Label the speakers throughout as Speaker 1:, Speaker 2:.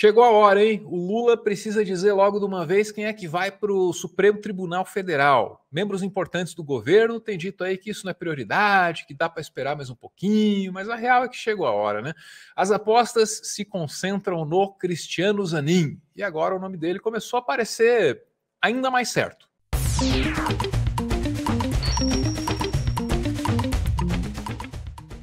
Speaker 1: Chegou a hora, hein? O Lula precisa dizer logo de uma vez quem é que vai para o Supremo Tribunal Federal. Membros importantes do governo têm dito aí que isso não é prioridade, que dá para esperar mais um pouquinho, mas a real é que chegou a hora, né? As apostas se concentram no Cristiano Zanin. E agora o nome dele começou a aparecer ainda mais certo.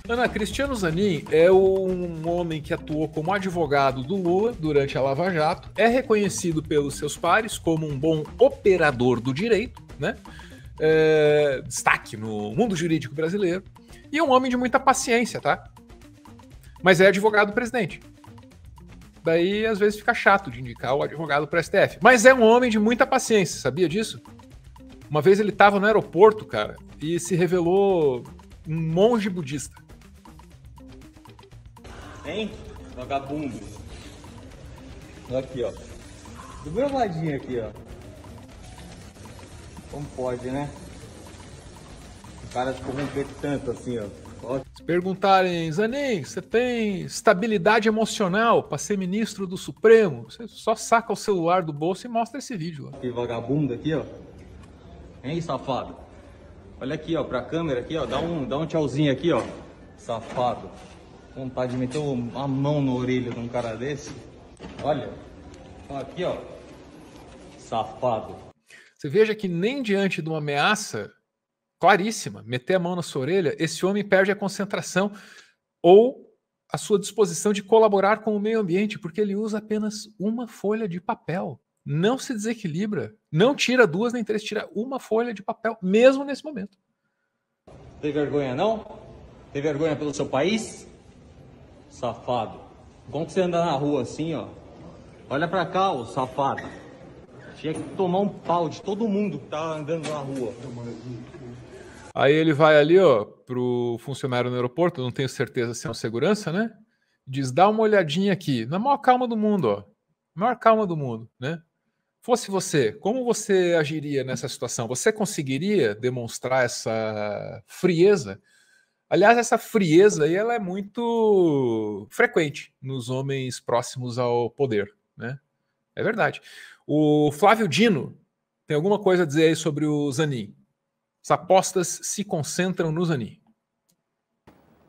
Speaker 1: Ana, Cristiano Zanin é um homem que atuou como advogado do Lula durante a Lava Jato, é reconhecido pelos seus pares como um bom operador do direito, né? É, destaque no mundo jurídico brasileiro, e é um homem de muita paciência, tá? Mas é advogado do presidente. Daí, às vezes, fica chato de indicar o advogado para STF. Mas é um homem de muita paciência, sabia disso? Uma vez ele estava no aeroporto, cara, e se revelou um monge budista.
Speaker 2: Hein? Vagabundo. Aqui, ó. Do meu ladinho aqui, ó. Como pode, né? O cara se corromper tanto assim, ó.
Speaker 1: Se perguntarem, Zanin, você tem estabilidade emocional para ser ministro do Supremo? Você só saca o celular do bolso e mostra esse vídeo. Ó. Que vagabundo aqui, ó.
Speaker 2: Hein, safado? Olha aqui, ó, pra câmera aqui, ó. Dá um, dá um tchauzinho aqui, ó. Safado. Vontade de meter a mão na orelha de um cara desse. Olha, aqui ó, safado.
Speaker 1: Você veja que nem diante de uma ameaça claríssima, meter a mão na sua orelha, esse homem perde a concentração ou a sua disposição de colaborar com o meio ambiente, porque ele usa apenas uma folha de papel. Não se desequilibra, não tira duas nem três, tira uma folha de papel, mesmo nesse momento. Tem vergonha não? Tem
Speaker 2: vergonha pelo seu país? safado. Como que você anda na rua assim, ó? Olha pra cá, ô safado. Tinha que tomar um pau de todo mundo que tá andando na rua.
Speaker 1: Aí ele vai ali, ó, pro funcionário no aeroporto, não tenho certeza se é um segurança, né? Diz, dá uma olhadinha aqui, na maior calma do mundo, ó. Maior calma do mundo, né? Fosse você, como você agiria nessa situação? Você conseguiria demonstrar essa frieza? Aliás, essa frieza aí ela é muito frequente nos homens próximos ao poder, né? É verdade. O Flávio Dino tem alguma coisa a dizer aí sobre o Zanin? As apostas se concentram no Zanin.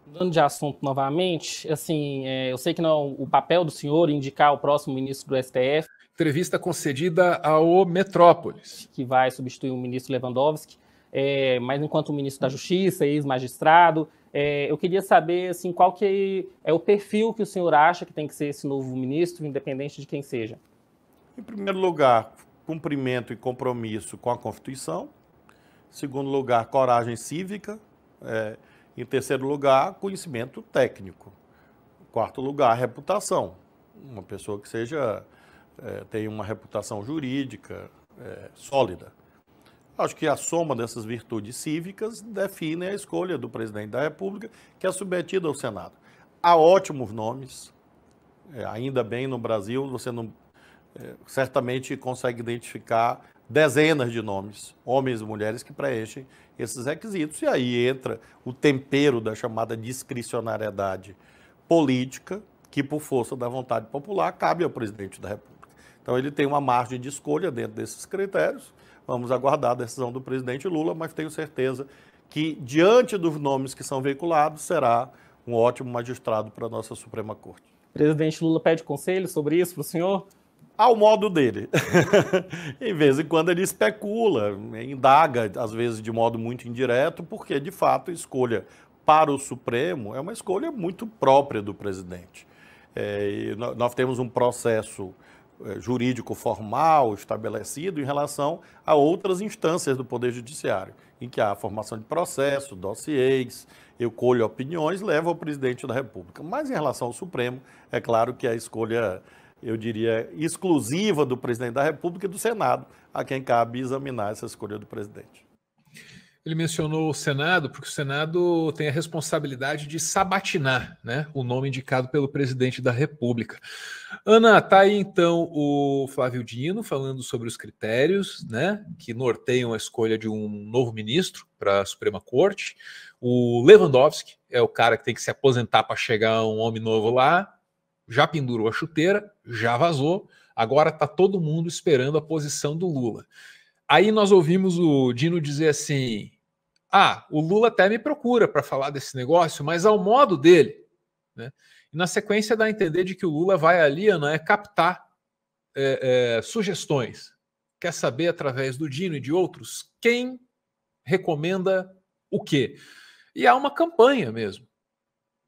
Speaker 2: Mudando de assunto novamente, assim, é, eu sei que não é o papel do senhor indicar o próximo ministro do STF. Entrevista concedida ao Metrópolis. Que vai substituir o ministro Lewandowski é, mas enquanto ministro da Justiça, ex-magistrado, é, eu queria saber assim, qual que é o perfil que o senhor acha que tem que ser esse novo ministro, independente de quem seja. Em primeiro lugar, cumprimento e compromisso com a Constituição. Em segundo lugar, coragem cívica. É, em terceiro lugar, conhecimento técnico. Em quarto lugar, reputação. Uma pessoa que seja é, tenha uma reputação jurídica é, sólida. Acho que a soma dessas virtudes cívicas define a escolha do presidente da República, que é submetida ao Senado. Há ótimos nomes, é, ainda bem no Brasil, você não, é, certamente consegue identificar dezenas de nomes, homens e mulheres, que preenchem esses requisitos. E aí entra o tempero da chamada discricionariedade política, que por força da vontade popular cabe ao presidente da República. Então ele tem uma margem de escolha dentro desses critérios Vamos aguardar a decisão do presidente Lula, mas tenho certeza que, diante dos nomes que são veiculados, será um ótimo magistrado para a nossa Suprema Corte. Presidente Lula pede conselho sobre isso para o senhor? Ao modo dele. em vez em quando ele especula, indaga, às vezes de modo muito indireto, porque de fato a escolha para o Supremo é uma escolha muito própria do presidente. É, nós temos um processo é, jurídico formal estabelecido em relação a outras instâncias do Poder Judiciário, em que há formação de processo, dossiês, eu colho opiniões, levo ao presidente da República. Mas em relação ao Supremo, é claro que a escolha, eu diria, exclusiva do presidente da República e do Senado, a quem cabe examinar essa escolha do presidente.
Speaker 1: Ele mencionou o Senado, porque o Senado tem a responsabilidade de sabatinar né, o nome indicado pelo presidente da República. Ana, tá aí então o Flávio Dino falando sobre os critérios né, que norteiam a escolha de um novo ministro para a Suprema Corte. O Lewandowski é o cara que tem que se aposentar para chegar um homem novo lá. Já pendurou a chuteira, já vazou. Agora tá todo mundo esperando a posição do Lula. Aí nós ouvimos o Dino dizer assim: ah, o Lula até me procura para falar desse negócio, mas ao modo dele. Né? E na sequência dá a entender de que o Lula vai ali, Ana, é captar é, é, sugestões. Quer saber, através do Dino e de outros, quem recomenda o quê? E há uma campanha mesmo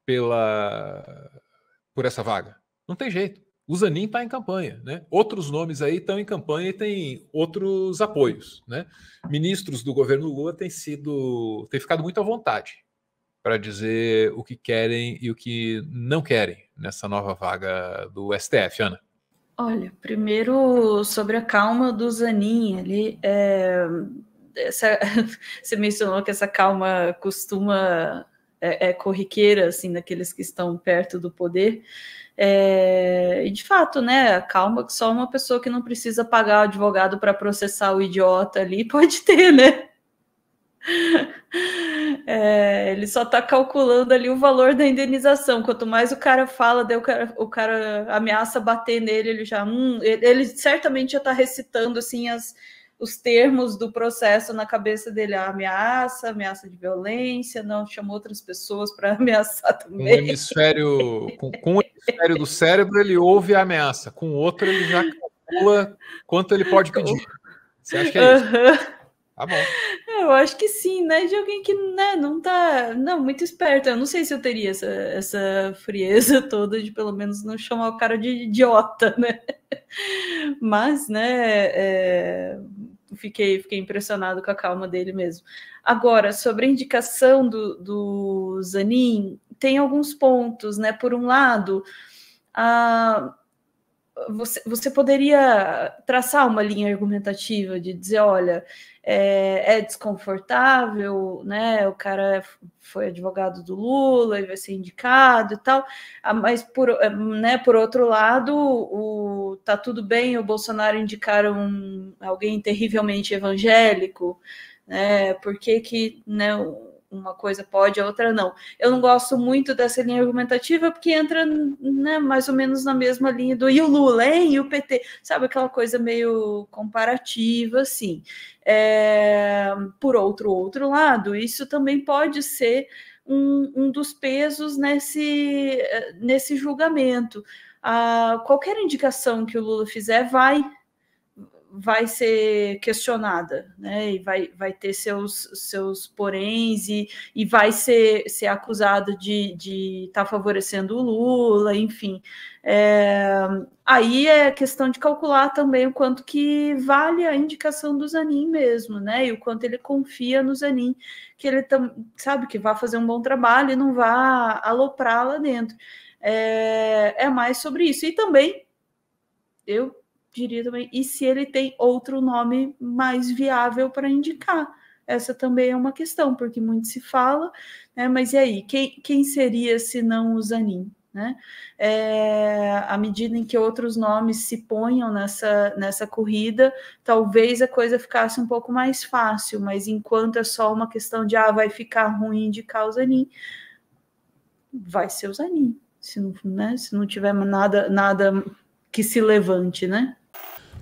Speaker 1: pela por essa vaga. Não tem jeito o Zanin está em campanha, né? Outros nomes aí estão em campanha e têm outros apoios, né? Ministros do governo Lula têm sido, têm ficado muito à vontade para dizer o que querem e o que não querem nessa nova vaga do STF, Ana.
Speaker 3: Olha, primeiro sobre a calma do Zanin, ele é, essa, você mencionou que essa calma costuma é, é, corriqueira, assim, daqueles que estão perto do poder. É, e de fato, né, calma que só uma pessoa que não precisa pagar o advogado para processar o idiota ali pode ter, né? É, ele só está calculando ali o valor da indenização. Quanto mais o cara fala, o cara, o cara ameaça bater nele, ele já. Hum, ele, ele certamente já está recitando assim as os termos do processo na cabeça dele, a ameaça, ameaça de violência, não chamou outras pessoas para ameaçar também. Com um
Speaker 1: hemisfério, com, com um hemisfério do cérebro ele ouve a ameaça, com o outro ele já calcula quanto ele pode pedir. Você acha que é isso? Uhum. Tá
Speaker 3: bom. Eu acho que sim, né? De alguém que né, não tá não, muito esperto. Eu não sei se eu teria essa, essa frieza toda de pelo menos não chamar o cara de idiota, né? Mas, né? É fiquei, fiquei impressionado com a calma dele mesmo. Agora, sobre a indicação do, do Zanin, tem alguns pontos, né? Por um lado, a você, você poderia traçar uma linha argumentativa de dizer, olha, é, é, desconfortável, né? O cara foi advogado do Lula e vai ser indicado e tal, ah, mas por, eh, né, por outro lado, o, tá tudo bem o Bolsonaro indicar um, alguém terrivelmente evangélico, né? Por que que, né? uma coisa pode, a outra não. Eu não gosto muito dessa linha argumentativa, porque entra né, mais ou menos na mesma linha do e o Lula, hein, e o PT, sabe? Aquela coisa meio comparativa, assim. É, por outro, outro lado, isso também pode ser um, um dos pesos nesse, eh, nesse julgamento. Ah, qualquer indicação que o Lula fizer vai vai ser questionada, né? E vai, vai ter seus, seus poréns e, e vai ser, ser acusada de estar de tá favorecendo o Lula, enfim. É, aí é questão de calcular também o quanto que vale a indicação do Zanin mesmo, né? E o quanto ele confia no Zanin, que ele sabe que vai fazer um bom trabalho e não vá aloprar lá dentro. É, é mais sobre isso. E também eu diria também, e se ele tem outro nome mais viável para indicar. Essa também é uma questão, porque muito se fala, né? mas e aí, quem, quem seria se não o Zanin? Né? É, à medida em que outros nomes se ponham nessa, nessa corrida, talvez a coisa ficasse um pouco mais fácil, mas enquanto é só uma questão de ah, vai ficar ruim de o Zanin, vai ser o Zanin, se não, né? se não tiver nada, nada que se levante, né?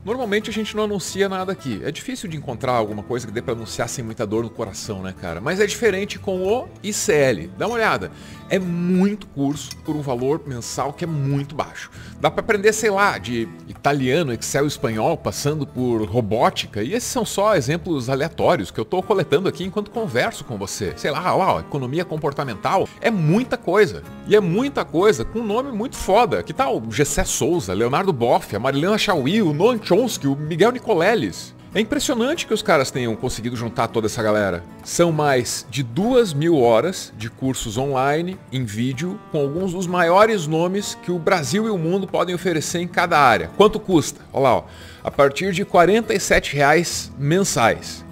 Speaker 1: Normalmente a gente não anuncia nada aqui. É difícil de encontrar alguma coisa que dê para anunciar sem muita dor no coração, né, cara? Mas é diferente com o ICL. Dá uma olhada. É muito curso por um valor mensal que é muito baixo. Dá para aprender, sei lá, de italiano, Excel, espanhol, passando por robótica. E esses são só exemplos aleatórios que eu tô coletando aqui enquanto converso com você. Sei lá, ó, economia comportamental é muita coisa. E é muita coisa com um nome muito foda. Que tal tá Gessé Souza, Leonardo Boff, a Marilena Chauí, o Noam que o Miguel Nicoleles. É impressionante que os caras tenham conseguido juntar toda essa galera. São mais de duas mil horas de cursos online, em vídeo, com alguns dos maiores nomes que o Brasil e o mundo podem oferecer em cada área. Quanto custa? Olha lá, ó, a partir de R$ 47 reais mensais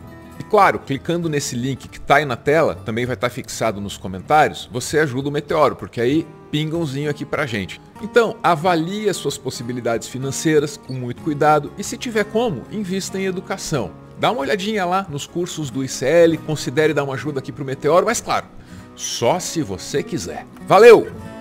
Speaker 1: claro, clicando nesse link que está aí na tela, também vai estar tá fixado nos comentários, você ajuda o Meteoro, porque aí pingãozinho aqui para gente. Então, avalie as suas possibilidades financeiras com muito cuidado e se tiver como, invista em educação. Dá uma olhadinha lá nos cursos do ICL, considere dar uma ajuda aqui pro Meteoro, mas claro, só se você quiser. Valeu!